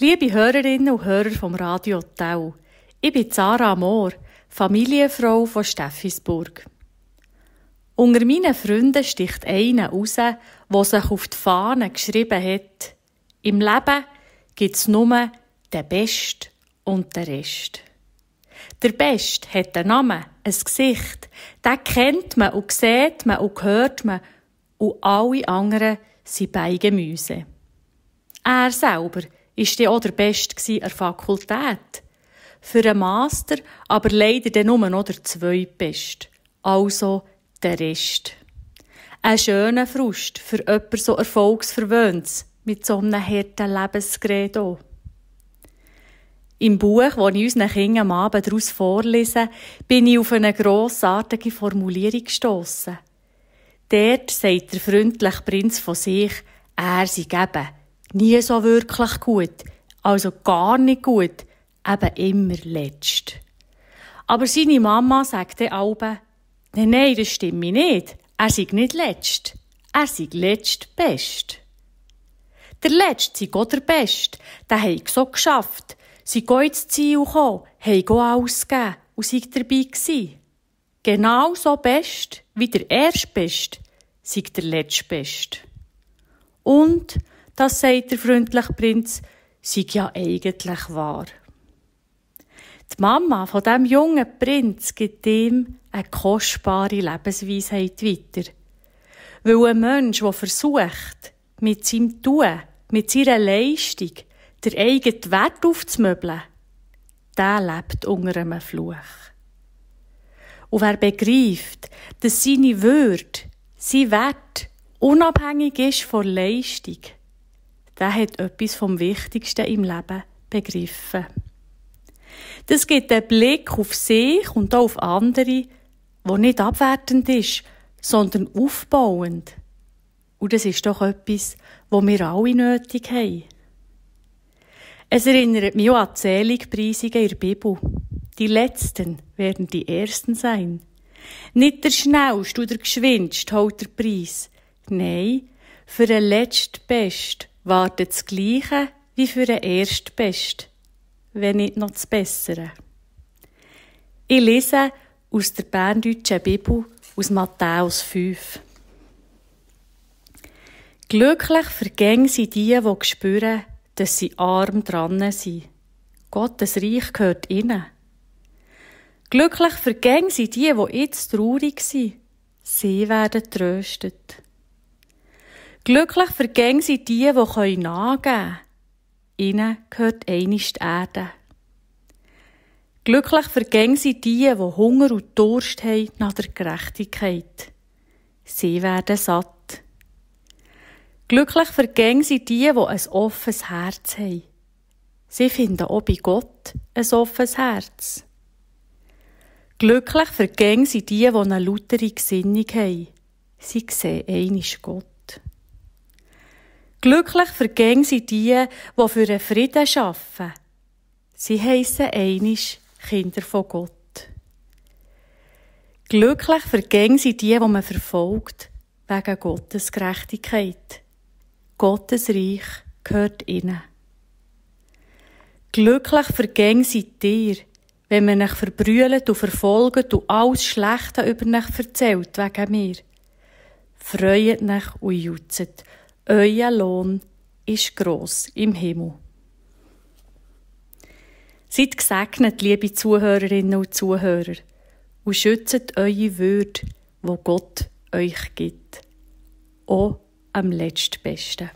Liebe Hörerinnen und Hörer vom Radio Tau, ich bin Sarah Mohr, Familienfrau von Steffisburg. Unter meinen Freunden sticht einer raus, der sich auf die Fahne geschrieben hat. Im Leben gibt es nur den Best und den Rest. Der Best hat einen Namen, ein Gesicht. Den kennt man und sieht man und hört man. Und alle anderen sind Beigemüse. Er selber ist dann auch der Beste an der Fakultät. Für einen Master aber leider dann nur noch der Zweitbeste. Also der Rest. Ein schöner Frust für jemanden so erfolgsverwöhntes mit so einem harten Lebensgredo. Im Buch, das ich unseren Kindern am Abend daraus vorlese, bin ich auf eine grossartige Formulierung gestossen. Dort sagt der freundliche Prinz von sich, er sei geben nie so wirklich gut, also gar nicht gut, eben immer letzt. Aber seine Mama sagte auch, nein, nein, das stimme nicht. Er sei nicht letzt. Er sei letztbest. Der Letzte sei auch der Best. Der hat es so geschafft. Sie gehen ins Ziel gekommen, haben ausgegeben und sind dabei gewesen. Genau so best wie der Erstbest sei der Letztbest. Und das, sagt der freundliche Prinz, sei ja eigentlich wahr. Die Mama von dem jungen Prinz gibt ihm eine kostbare Lebensweisheit weiter. Weil ein Mensch, der versucht, mit seinem Tun, mit seiner Leistung, der eigenen Wert aufzumöbeln, der lebt unter einem Fluch. Und wer begreift, dass seine Würde, sein Wert unabhängig ist von Leistung, der hat etwas vom Wichtigsten im Leben begriffen. Das gibt einen Blick auf sich und auch auf andere, wo nicht abwertend ist, sondern aufbauend. Und das ist doch etwas, wo wir alle nötig haben. Es erinnert mich auch an die Seligpreisungen in der Bibel. Die Letzten werden die Ersten sein. Nicht der Schnellste oder der Geschwindste holt der Preis. Nein, für den Letztbest wartet das Gleiche wie für den Erstbest, wenn nicht noch das Bessere. Ich lese aus der Berndeutschen Bibel aus Matthäus 5. Glücklich vergängen sie die, die spüren, dass sie arm dran sind. Gottes Reich gehört ihnen. Glücklich vergängen sie die, die jetzt traurig sind. Sie werden tröstet. Glücklich vergängen sie die, die nachgeben können. Ihnen gehört einisch die Erde. Glücklich vergängen sie die, die Hunger und Durst haben nach der Gerechtigkeit. Sie werden satt. Glücklich vergängen sie die, die ein offenes Herz haben. Sie finden auch bei Gott ein offenes Herz. Glücklich vergängen sie die, die eine lautere Gesinnung haben. Sie sehen einisch Gott. Glücklich vergehen sie die, die für den Frieden arbeiten. Sie heissen einisch Kinder von Gott. Glücklich vergehen sie die, die man verfolgt, wegen Gottes Gerechtigkeit. Gottes Reich gehört ihnen. Glücklich vergäng seid dir, wenn man dich verbrüllt und verfolgt und alles Schlechte über dich erzählt wegen mir. Freut euch und jutzet, euer Lohn ist groß im Himmel. Seid gesegnet, liebe Zuhörerinnen und Zuhörer, und schützt eure Würde, wo Gott euch gibt, auch am letztbesten.